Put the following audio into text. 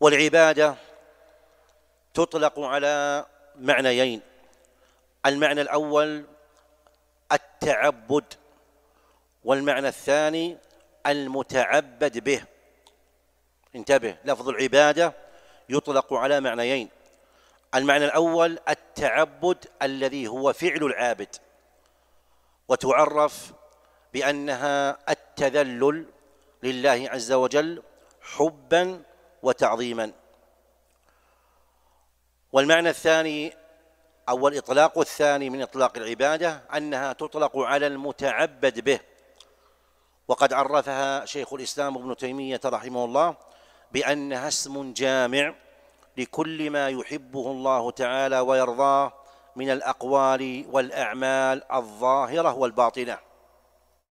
والعبادة تطلق على معنيين المعنى الأول التعبد والمعنى الثاني المتعبد به انتبه لفظ العبادة يطلق على معنيين المعنى الأول التعبد الذي هو فعل العابد وتعرف بأنها التذلل لله عز وجل حبا وتعظيما والمعنى الثاني أو الإطلاق الثاني من إطلاق العبادة أنها تطلق على المتعبد به وقد عرفها شيخ الإسلام ابن تيمية رحمه الله بأنها اسم جامع لكل ما يحبه الله تعالى ويرضاه من الأقوال والأعمال الظاهرة والباطنة